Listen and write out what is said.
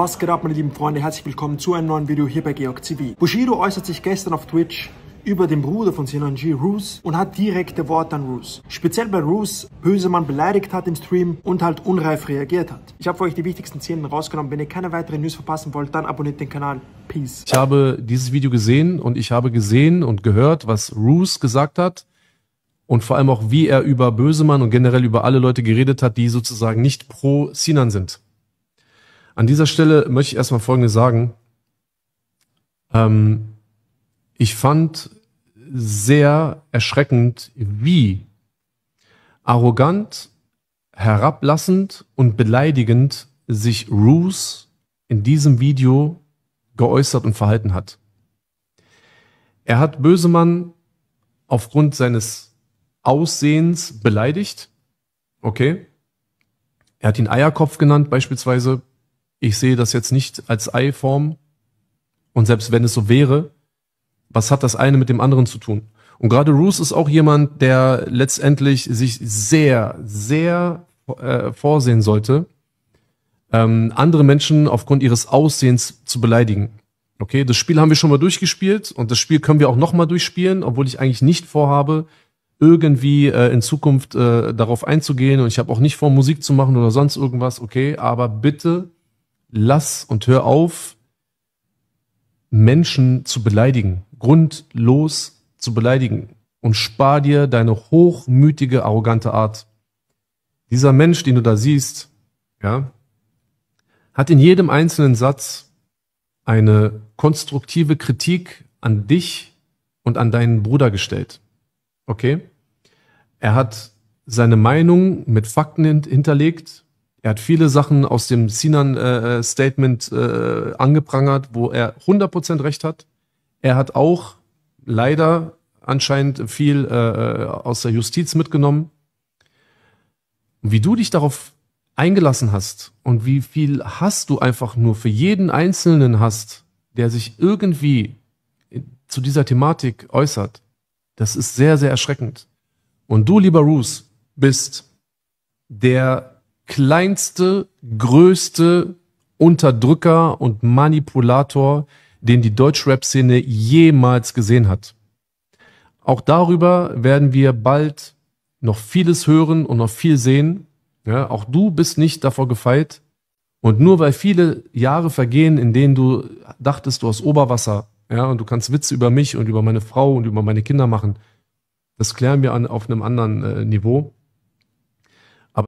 Was geht ab, meine lieben Freunde? Herzlich willkommen zu einem neuen Video hier bei Georg TV. Bushido äußert sich gestern auf Twitch über den Bruder von Sinan G, Roos, und hat direkte Worte an Roos. Speziell bei Roos, Bösemann beleidigt hat im Stream und halt unreif reagiert hat. Ich habe für euch die wichtigsten Szenen rausgenommen. Wenn ihr keine weiteren News verpassen wollt, dann abonniert den Kanal. Peace. Ich habe dieses Video gesehen und ich habe gesehen und gehört, was Roos gesagt hat. Und vor allem auch, wie er über Bösemann und generell über alle Leute geredet hat, die sozusagen nicht pro Sinan sind. An dieser Stelle möchte ich erstmal Folgendes sagen. Ähm, ich fand sehr erschreckend, wie arrogant, herablassend und beleidigend sich Roos in diesem Video geäußert und verhalten hat. Er hat Bösemann aufgrund seines Aussehens beleidigt. Okay. Er hat ihn Eierkopf genannt beispielsweise. Ich sehe das jetzt nicht als Eiform. Und selbst wenn es so wäre, was hat das eine mit dem anderen zu tun? Und gerade Roos ist auch jemand, der letztendlich sich sehr, sehr äh, vorsehen sollte, ähm, andere Menschen aufgrund ihres Aussehens zu beleidigen. Okay, das Spiel haben wir schon mal durchgespielt und das Spiel können wir auch noch mal durchspielen, obwohl ich eigentlich nicht vorhabe, irgendwie äh, in Zukunft äh, darauf einzugehen und ich habe auch nicht vor, Musik zu machen oder sonst irgendwas. Okay, aber bitte lass und hör auf, Menschen zu beleidigen, grundlos zu beleidigen und spar dir deine hochmütige, arrogante Art. Dieser Mensch, den du da siehst, ja, hat in jedem einzelnen Satz eine konstruktive Kritik an dich und an deinen Bruder gestellt. Okay? Er hat seine Meinung mit Fakten hinterlegt er hat viele Sachen aus dem Sinan-Statement äh, äh, äh, angeprangert, wo er 100% recht hat. Er hat auch leider anscheinend viel äh, äh aus der Justiz mitgenommen. Wie du dich darauf eingelassen hast und wie viel Hass du einfach nur für jeden Einzelnen hast, der sich irgendwie zu dieser Thematik äußert, das ist sehr, sehr erschreckend. Und du, lieber Roos, bist der kleinste, größte Unterdrücker und Manipulator, den die deutsch rap szene jemals gesehen hat. Auch darüber werden wir bald noch vieles hören und noch viel sehen. Ja, auch du bist nicht davor gefeit. Und nur weil viele Jahre vergehen, in denen du dachtest, du hast Oberwasser, ja, und du kannst Witze über mich und über meine Frau und über meine Kinder machen, das klären wir an, auf einem anderen äh, Niveau.